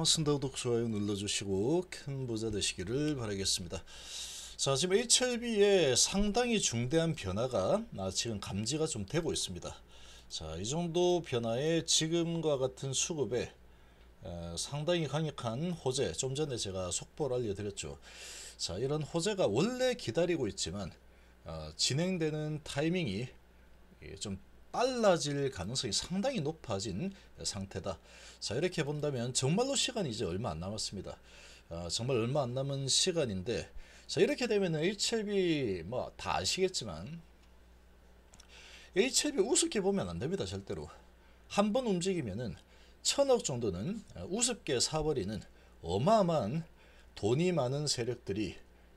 어, 순다운 독좋아요 눌러주시고 큰 부자 되시기를 바라겠습니다. 자 지금 HLB에 상당히 중대한 변화가 아, 지금 감지가 좀 되고 있습니다. 자 이 정도 변화에 지금과 같은 수급에 에, 상당히 강력한 호재 좀 전에 제가 속보를 알려드렸죠. 자 이런 호재가 원래 기다리고 있지만 어, 진행되는 타이밍이 예, 좀 빨라질 가능성이 상당히 높아진 상태다. 자 이렇게 본다면 정말로 시간이 이제 얼마 안 남았습니다. 아, 정말 얼마 안 남은 시간인데 자 이렇게 되면은 HLB 뭐다 아시겠지만 HLB 우습게 보면 안 됩니다 절대로 한 번 움직이면은 천억 정도는 아, 우습게 사버리는 어마어마한 돈이 많은 세력들이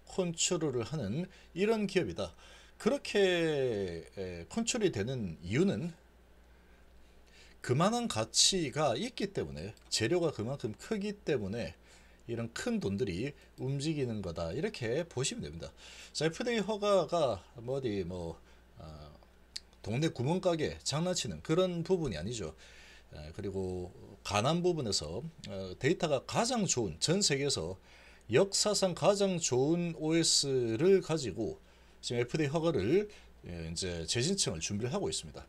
컨트롤을 하는 이런 기업이다. 그렇게 컨트롤이 되는 이유는 그만한 가치가 있기 때문에 재료가 그만큼 크기 때문에 이런 큰 돈들이 움직이는 거다 이렇게 보시면 됩니다. 자, FDA 허가가 뭐 어디 뭐 어, 동네 구멍가게 장난치는 그런 부분이 아니죠. 에, 그리고 가난 부분에서 어, 데이터가 가장 좋은 전 세계에서 역사상 가장 좋은 OS를 가지고 지금 FDA 허가를 예, 이제 재진청을 준비를 하고 있습니다.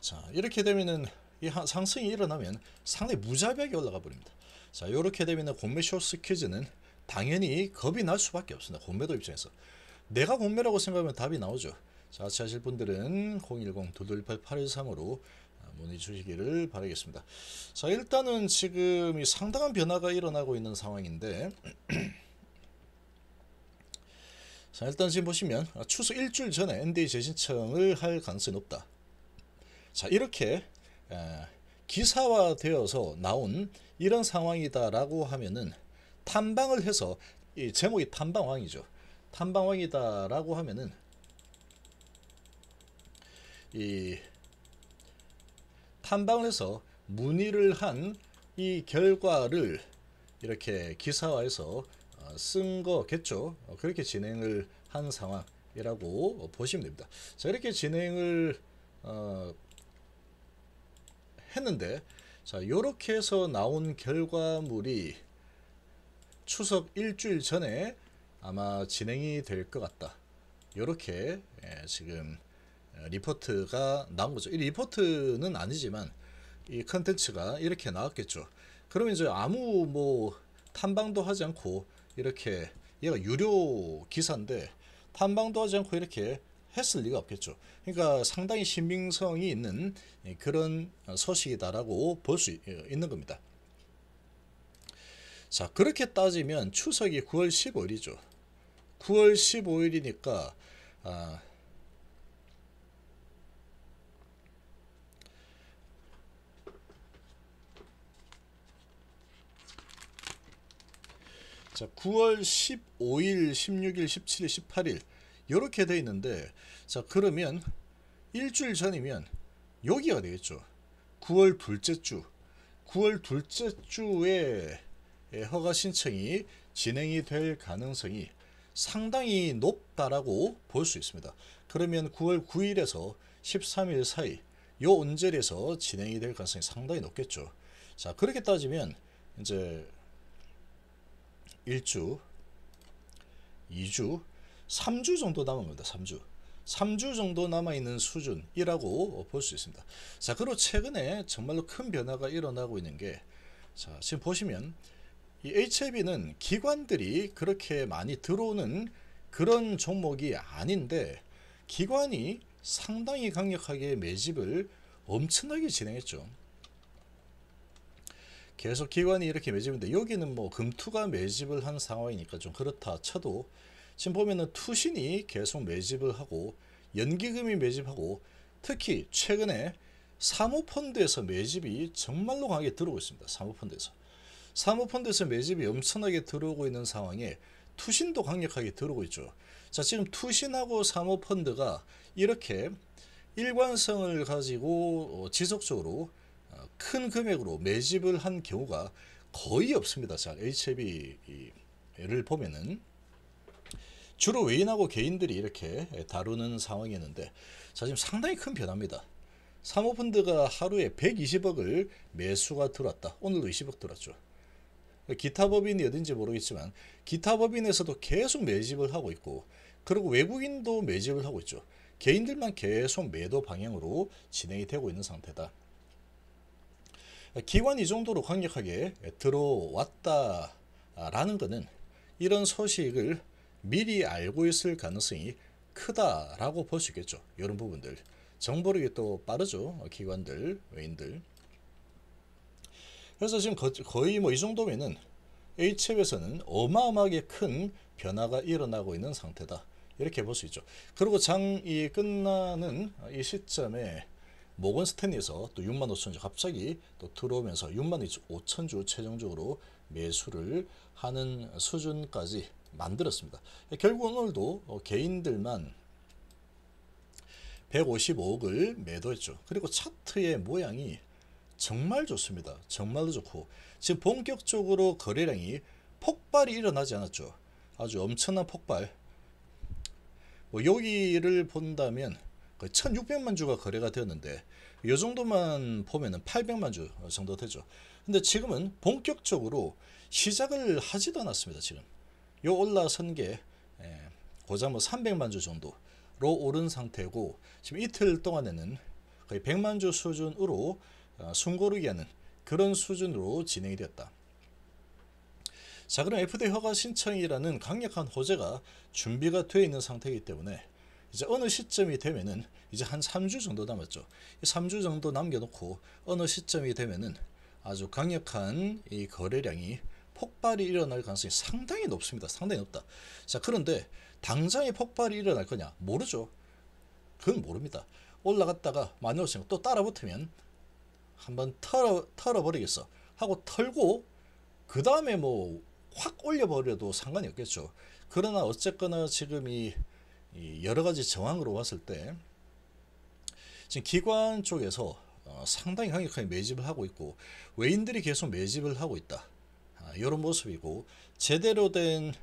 자 이렇게 되면은 이 상승이 일어나면 상당히 무자비하게 올라가 버립니다. 자 이렇게 되면은 공매 쇼스 퀴즈는 당연히 겁이 날 수밖에 없습니다. 공매도 입장에서 내가 공매라고 생각하면 답이 나오죠. 자하실 분들은 010-228-813으로 아, 문의 주시기를 바라겠습니다. 자 일단은 지금 이 상당한 변화가 일어나고 있는 상황인데 자 일단 지금 보시면 추석 일주일 전에 NDA 재신청을 할 가능성이 높다. 자 이렇게 기사화 되어서 나온 이런 상황이다라고 하면은 탐방을 해서 이 제목이 탐방왕이죠. 탐방왕이다라고 하면은 이 탐방을 해서 문의를 한 이 결과를 이렇게 기사화해서 어, 쓴 거겠죠. 어, 그렇게 진행을 한 상황이라고 보시면 됩니다. 자, 이렇게 진행을 어, 했는데 자, 요렇게 해서 나온 결과물이 추석 일주일 전에 아마 진행이 될 것 같다. 요렇게 예, 지금 어, 리포트가 나온 거죠. 이 리포트는 아니지만 이 컨텐츠가 이렇게 나왔겠죠. 그러면 이제 아무 뭐 탐방도 하지 않고 이렇게 얘가 유료 기사인데 탐방도 하지 않고 이렇게 했을 리가 없겠죠. 그러니까 상당히 신빙성이 있는 그런 소식이다라고 볼 수 있는 겁니다. 자 그렇게 따지면 추석이 9월 15일이죠. 9월 15일이니까 아, 자 9월 15일 16일 17일 18일 이렇게 돼 있는데 자 그러면 일주일 전이면 여기가 되겠죠 9월 둘째 주 9월 둘째 주에 허가 신청이 진행이 될 가능성이 상당히 높다라고 볼 수 있습니다. 그러면 9월 9일에서 13일 사이 요 언저리에서 진행이 될 가능성이 상당히 높겠죠. 자 그렇게 따지면 이제 1주, 2주, 3주 정도 남은 겁니다. 3주. 3주 정도 남아있는 수준이라고 볼 수 있습니다. 자, 그리고 최근에 정말로 큰 변화가 일어나고 있는 게, 자, 지금 보시면, 이 HIV는 기관들이 그렇게 많이 들어오는 그런 종목이 아닌데, 기관이 상당히 강력하게 매집을 엄청나게 진행했죠. 계속 기관이 이렇게 매집인데 여기는 뭐 금투가 매집을 한 상황이니까 좀 그렇다 쳐도 지금 보면은 투신이 계속 매집을 하고 연기금이 매집하고 특히 최근에 사모펀드에서 매집이 정말로 강하게 들어오고 있습니다. 사모펀드에서. 사모펀드에서 매집이 엄청나게 들어오고 있는 상황에 투신도 강력하게 들어오고 있죠. 자 지금 투신하고 사모펀드가 이렇게 일관성을 가지고 어, 지속적으로 큰 금액으로 매집을 한 경우가 거의 없습니다. 자, HB를 보면은 주로 외인하고 개인들이 이렇게 다루는 상황이었는데 자, 지금 상당히 큰 변화입니다. 사모펀드가 하루에 120억을 매수가 들어왔다. 오늘도 20억 들어왔죠. 기타 법인이 어딘지 모르겠지만 기타 법인에서도 계속 매집을 하고 있고 그리고 외국인도 매집을 하고 있죠. 개인들만 계속 매도 방향으로 진행이 되고 있는 상태다. 기관이이 정도로 강력하게 들어왔다라는 것은 이런 소식을 미리 알고 있을 가능성이 크다라고 볼 수 있겠죠. 이런 부분들. 정보력이 또 빠르죠. 기관들, 외인들. 그래서 지금 거의 뭐 이 정도면은 H웹에서는 어마어마하게 큰 변화가 일어나고 있는 상태다. 이렇게 볼 수 있죠. 그리고 장이 끝나는 이 시점에 모건 스탠리에서 또 6만 5천 주 갑자기 또 들어오면서 6만 5천 주 최종적으로 매수를 하는 수준까지 만들었습니다. 예, 결국 오늘도 어, 개인들만 155억을 매도했죠. 그리고 차트의 모양이 정말 좋습니다. 정말로 좋고 지금 본격적으로 거래량이 폭발이 일어나지 않았죠. 아주 엄청난 폭발. 뭐 여기를 본다면 거의 1600만 주가 거래가 되었는데 이 정도만 보면은 800만 주 정도 되죠. 근데 지금은 본격적으로 시작을 하지도 않았습니다. 지금 요 올라선 게 예, 고작 뭐 300만 주 정도로 오른 상태고 지금 이틀 동안에는 거의 100만 주 수준으로 어, 숨고르기 하는 그런 수준으로 진행이 됐다. 자 그럼 f d 허가 신청이라는 강력한 호재가 준비가 되어 있는 상태이기 때문에 이제 어느 시점이 되면은 이제 한 3주 정도 남았죠. 3주 정도 남겨놓고 어느 시점이 되면은 아주 강력한 이 거래량이 폭발이 일어날 가능성이 상당히 높습니다. 상당히 높다. 자, 그런데 당장에 폭발이 일어날 거냐? 모르죠. 그건 모릅니다. 올라갔다가 만오천 또 따라 붙으면 한번 털어, 털어버리겠어. 하고 털고 그 다음에 뭐 확 올려버려도 상관이 없겠죠. 그러나 어쨌거나 지금 이 여러 가지 정황으로 봤을 때 지금 기관 쪽에서 어, 상당히 강력하게 매집을 하고 있고 외인들이 계속 매집을 하고 있다. 이런 아, 모습이고 제대로 된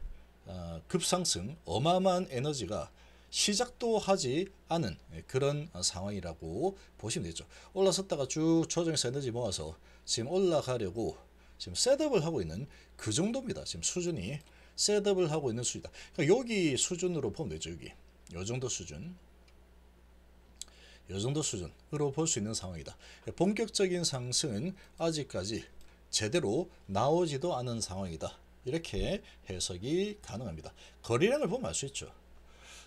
어, 급상승 어마어마한 에너지가 시작도 하지 않은 그런 상황이라고 보시면 되죠. 올라섰다가 쭉 조정해서 에너지 모아서 지금 올라가려고 지금 셋업을 하고 있는 그 정도입니다. 지금 수준이 셋업을 하고 있는 수준이다. 그러니까 여기 수준으로 보면 되죠. 여기. 요 정도 수준. 요 정도 수준으로 볼 수 있는 상황이다. 본격적인 상승은 아직까지 제대로 나오지도 않은 상황이다. 이렇게 해석이 가능합니다. 거리량을 보면 알 수 있죠.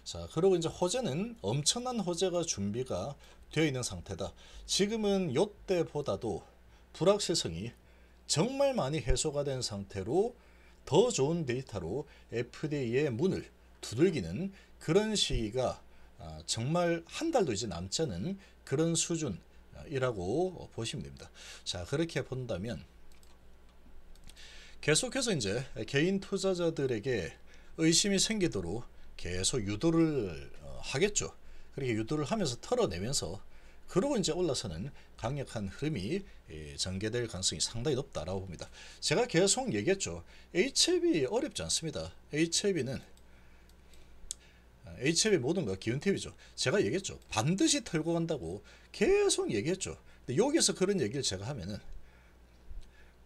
자, 그리고 이제 호재는 엄청난 호재가 준비가 되어 있는 상태다. 지금은 요때보다도 불확실성이 정말 많이 해소가 된 상태로 더 좋은 데이터로 FDA의 문을 두들기는 그런 시기가 아, 정말 한 달도 이제 남지 않은 그런 수준이라고 보시면 됩니다. 자 그렇게 본다면 계속해서 이제 개인 투자자들에게 의심이 생기도록 계속 유도를 어, 하겠죠. 그렇게 유도를 하면서 털어내면서 그러고 이제 올라서는 강력한 흐름이 예, 전개될 가능성이 상당히 높다라고 봅니다. 제가 계속 얘기했죠. HLB 어렵지 않습니다. HLB는 아, HLB 모든 거 기운 팁이죠. 제가 얘기했죠. 반드시 털고 간다고 계속 얘기했죠. 근데 여기서 그런 얘기를 제가 하면은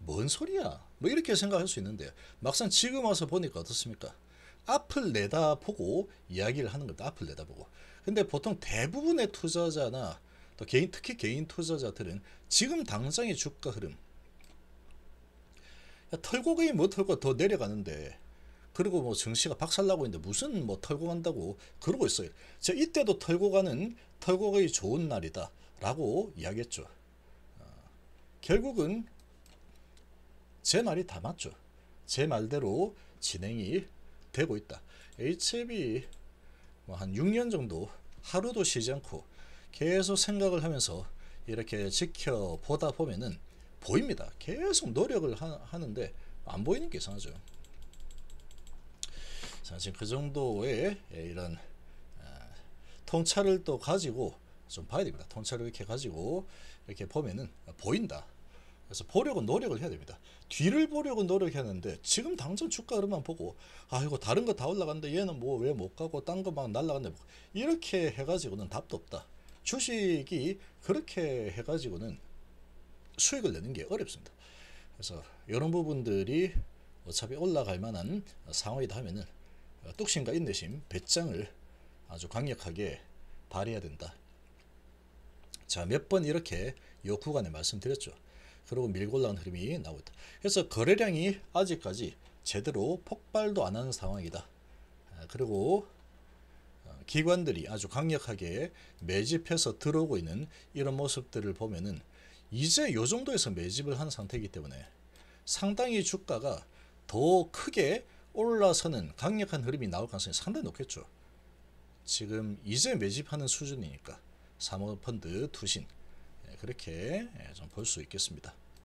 뭔 소리야? 뭐 이렇게 생각할 수 있는데 막상 지금 와서 보니까 어떻습니까? 앞을 내다보고 이야기를 하는 겁니다. 앞을 내다보고. 근데 보통 대부분의 투자자나 또 개인 특히 개인 투자자들은 지금 당장의 주가 흐름 야, 털고 기뭐 털고 더 내려가는데 그리고 뭐 증시가 박살나고 있는데 무슨 뭐 털고 간다고 그러고 있어요. 제 이때도 털고 가는 털고 기 좋은 날이다 라고 이야기했죠. 어, 결국은 제 말이 다 맞죠. 제 말대로 진행이 되고 있다. HB 뭐한 6년 정도 하루도 쉬지 않고 계속 생각을 하면서 이렇게 지켜보다 보면은 보입니다. 계속 노력을 하, 는데안 보이는 게 이상하죠. 자, 지금 그 정도의 예, 이런 어, 통찰을 또 가지고 좀 봐야 됩니다. 통찰을 이렇게 가지고 이렇게 보면은 보인다. 그래서 보려고 노력을 해야 됩니다. 뒤를 보려고 노력했는데 지금 당장 주가 흐름만 보고 아 이거 다른 거 다 올라갔는데 얘는 뭐 왜 못 가고 딴 거 막 날라갔네 뭐 이렇게 해가지고는 답도 없다. 주식이 그렇게 해가지고는 수익을 내는 게 어렵습니다. 그래서 이런 부분들이 어차피 올라갈 만한 상황이다 하면은 뚝심과 인내심, 배짱을 아주 강력하게 발휘해야 된다. 자, 몇 번 이렇게 요 구간에 말씀드렸죠. 그리고 밀고 올라온 흐름이 나오다. 그래서 거래량이 아직까지 제대로 폭발도 안 하는 상황이다. 아, 그리고 기관들이 아주 강력하게 매집해서 들어오고 있는 이런 모습들을 보면은 이제 요 정도에서 매집을 한 상태이기 때문에 상당히 주가가 더 크게 올라서는 강력한 흐름이 나올 가능성이 상당히 높겠죠. 지금 이제 매집하는 수준이니까 사모펀드 투신 예, 그렇게 예, 좀볼 수 있겠습니다.